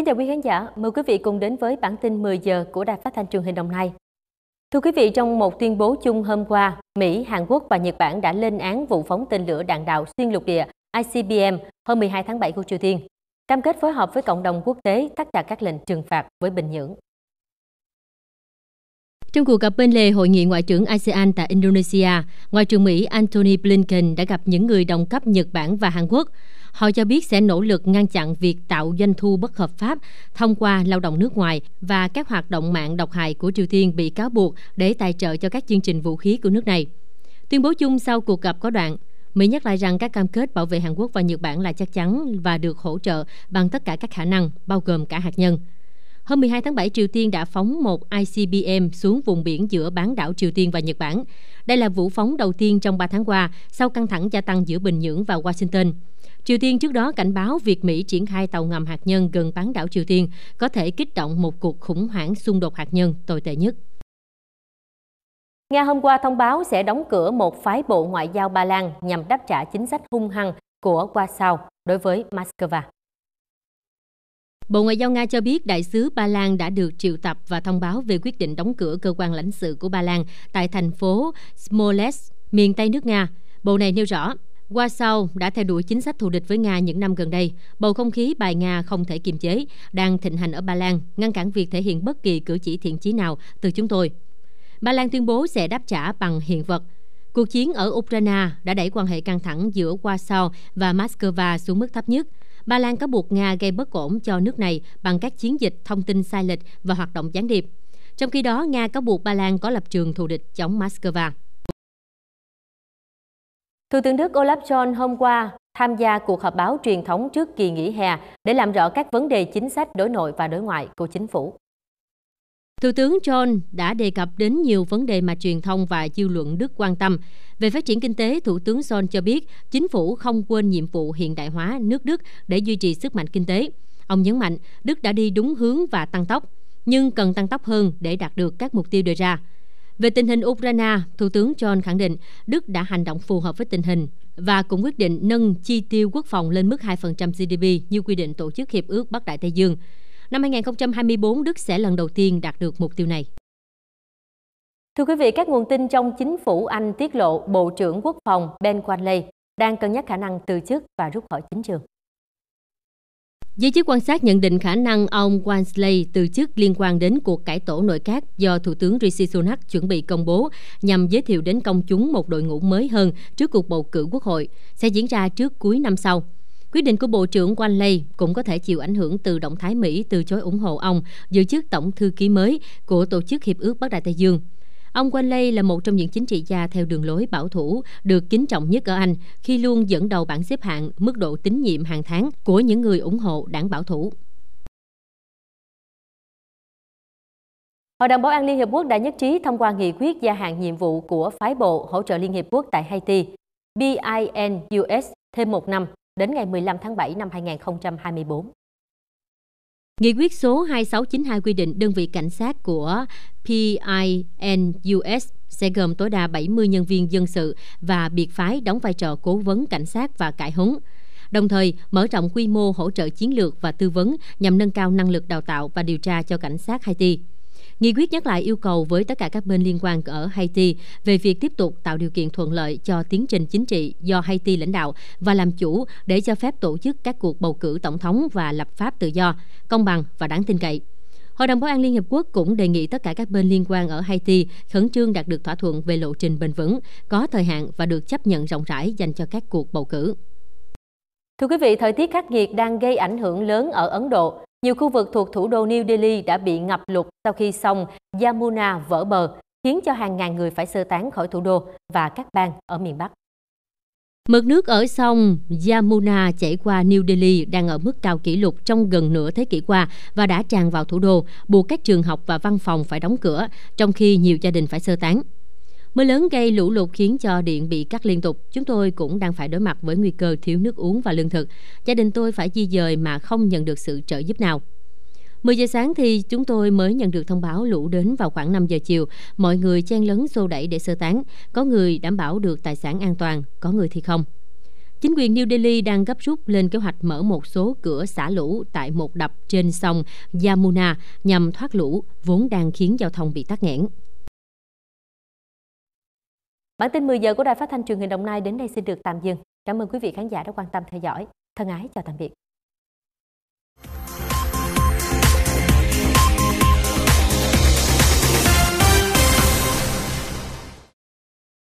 Kính chào quý khán giả, mời quý vị cùng đến với bản tin 10 giờ của Đài Phát thanh truyền hình Đồng Nai. Thưa quý vị, trong một tuyên bố chung hôm qua, Mỹ, Hàn Quốc và Nhật Bản đã lên án vụ phóng tên lửa đạn đạo xuyên lục địa ICBM hôm 12 tháng 7 của Triều Tiên, cam kết phối hợp với cộng đồng quốc tế thắt chặt các lệnh trừng phạt với Bình Nhưỡng. Trong cuộc gặp bên lề hội nghị ngoại trưởng ASEAN tại Indonesia, Ngoại trưởng Mỹ Antony Blinken đã gặp những người đồng cấp Nhật Bản và Hàn Quốc. Họ cho biết sẽ nỗ lực ngăn chặn việc tạo doanh thu bất hợp pháp thông qua lao động nước ngoài và các hoạt động mạng độc hại của Triều Tiên bị cáo buộc để tài trợ cho các chương trình vũ khí của nước này. Tuyên bố chung sau cuộc gặp có đoạn, Mỹ nhắc lại rằng các cam kết bảo vệ Hàn Quốc và Nhật Bản là chắc chắn và được hỗ trợ bằng tất cả các khả năng, bao gồm cả hạt nhân. Hôm 12 tháng 7, Triều Tiên đã phóng một ICBM xuống vùng biển giữa bán đảo Triều Tiên và Nhật Bản. Đây là vụ phóng đầu tiên trong 3 tháng qua sau căng thẳng gia tăng giữa Bình Nhưỡng và Washington. Triều Tiên trước đó cảnh báo việc Mỹ triển khai tàu ngầm hạt nhân gần bán đảo Triều Tiên có thể kích động một cuộc khủng hoảng xung đột hạt nhân tồi tệ nhất. Nga hôm qua thông báo sẽ đóng cửa một phái bộ ngoại giao Ba Lan nhằm đáp trả chính sách hung hăng của Warsaw đối với Moscow. Bộ Ngoại giao Nga cho biết đại sứ Ba Lan đã được triệu tập và thông báo về quyết định đóng cửa cơ quan lãnh sự của Ba Lan tại thành phố Smolensk, miền Tây nước Nga. Bộ này nêu rõ, Warsaw đã theo đuổi chính sách thù địch với Nga những năm gần đây. Bầu không khí bài Nga không thể kiềm chế đang thịnh hành ở Ba Lan, ngăn cản việc thể hiện bất kỳ cử chỉ thiện chí nào từ chúng tôi. Ba Lan tuyên bố sẽ đáp trả bằng hiện vật. Cuộc chiến ở Ukraine đã đẩy quan hệ căng thẳng giữa Warsaw và Moscow xuống mức thấp nhất – Ba Lan cáo buộc Nga gây bất ổn cho nước này bằng các chiến dịch thông tin sai lệch và hoạt động gián điệp. Trong khi đó, Nga cáo buộc Ba Lan có lập trường thù địch chống Moscow. Thủ tướng Đức Olaf Scholz hôm qua tham gia cuộc họp báo truyền thống trước kỳ nghỉ hè để làm rõ các vấn đề chính sách đối nội và đối ngoại của chính phủ. Thủ tướng John đã đề cập đến nhiều vấn đề mà truyền thông và dư luận Đức quan tâm. Về phát triển kinh tế, Thủ tướng John cho biết chính phủ không quên nhiệm vụ hiện đại hóa nước Đức để duy trì sức mạnh kinh tế. Ông nhấn mạnh Đức đã đi đúng hướng và tăng tốc, nhưng cần tăng tốc hơn để đạt được các mục tiêu đề ra. Về tình hình Ukraine, Thủ tướng John khẳng định Đức đã hành động phù hợp với tình hình và cũng quyết định nâng chi tiêu quốc phòng lên mức 2% GDP như quy định Tổ chức Hiệp ước Bắc Đại Tây Dương. Năm 2024, Đức sẽ lần đầu tiên đạt được mục tiêu này. Thưa quý vị, các nguồn tin trong chính phủ Anh tiết lộ Bộ trưởng Quốc phòng Ben Quanley đang cân nhắc khả năng từ chức và rút khỏi chính trường. Giới chức quan sát nhận định khả năng ông Wansley từ chức liên quan đến cuộc cải tổ nội các do Thủ tướng Rishi Sunak chuẩn bị công bố nhằm giới thiệu đến công chúng một đội ngũ mới hơn trước cuộc bầu cử quốc hội sẽ diễn ra trước cuối năm sau. Quyết định của Bộ trưởng Wanley cũng có thể chịu ảnh hưởng từ động thái Mỹ từ chối ủng hộ ông giữ chức tổng thư ký mới của Tổ chức Hiệp ước Bắc Đại Tây Dương. Ông Wanley là một trong những chính trị gia theo đường lối bảo thủ được kính trọng nhất ở Anh khi luôn dẫn đầu bảng xếp hạng mức độ tín nhiệm hàng tháng của những người ủng hộ đảng bảo thủ. Hội đồng Bảo an Liên Hiệp Quốc đã nhất trí thông qua nghị quyết gia hạn nhiệm vụ của Phái bộ hỗ trợ Liên Hiệp Quốc tại Haiti, BINUS, thêm một năm đến ngày 15 tháng 7 năm 2024. Nghị quyết số 2692 quy định đơn vị cảnh sát của PINUS sẽ gồm tối đa 70 nhân viên dân sự và biệt phái đóng vai trò cố vấn cảnh sát và cải huấn đồng thời mở rộng quy mô hỗ trợ chiến lược và tư vấn nhằm nâng cao năng lực đào tạo và điều tra cho cảnh sát Haiti. Nghị quyết nhắc lại yêu cầu với tất cả các bên liên quan ở Haiti về việc tiếp tục tạo điều kiện thuận lợi cho tiến trình chính trị do Haiti lãnh đạo và làm chủ để cho phép tổ chức các cuộc bầu cử tổng thống và lập pháp tự do, công bằng và đáng tin cậy. Hội đồng Bảo an Liên Hiệp Quốc cũng đề nghị tất cả các bên liên quan ở Haiti khẩn trương đạt được thỏa thuận về lộ trình bền vững, có thời hạn và được chấp nhận rộng rãi dành cho các cuộc bầu cử. Thưa quý vị, thời tiết khắc nghiệt đang gây ảnh hưởng lớn ở Ấn Độ. Nhiều khu vực thuộc thủ đô New Delhi đã bị ngập lụt sau khi sông Yamuna vỡ bờ, khiến cho hàng ngàn người phải sơ tán khỏi thủ đô và các bang ở miền Bắc. Mực nước ở sông Yamuna chảy qua New Delhi đang ở mức cao kỷ lục trong gần nửa thế kỷ qua và đã tràn vào thủ đô, buộc các trường học và văn phòng phải đóng cửa, trong khi nhiều gia đình phải sơ tán. Mưa lớn gây lũ lụt khiến cho điện bị cắt liên tục. Chúng tôi cũng đang phải đối mặt với nguy cơ thiếu nước uống và lương thực. Gia đình tôi phải di dời mà không nhận được sự trợ giúp nào. 10 giờ sáng thì chúng tôi mới nhận được thông báo lũ đến vào khoảng 5 giờ chiều. Mọi người chen lấn xô đẩy để sơ tán. Có người đảm bảo được tài sản an toàn, có người thì không. Chính quyền New Delhi đang gấp rút lên kế hoạch mở một số cửa xả lũ tại một đập trên sông Yamuna nhằm thoát lũ, vốn đang khiến giao thông bị tắc nghẽn. Bản tin 10 giờ của Đài Phát thanh truyền hình Đồng Nai đến đây xin được tạm dừng. Cảm ơn quý vị khán giả đã quan tâm theo dõi. Thân ái chào tạm biệt.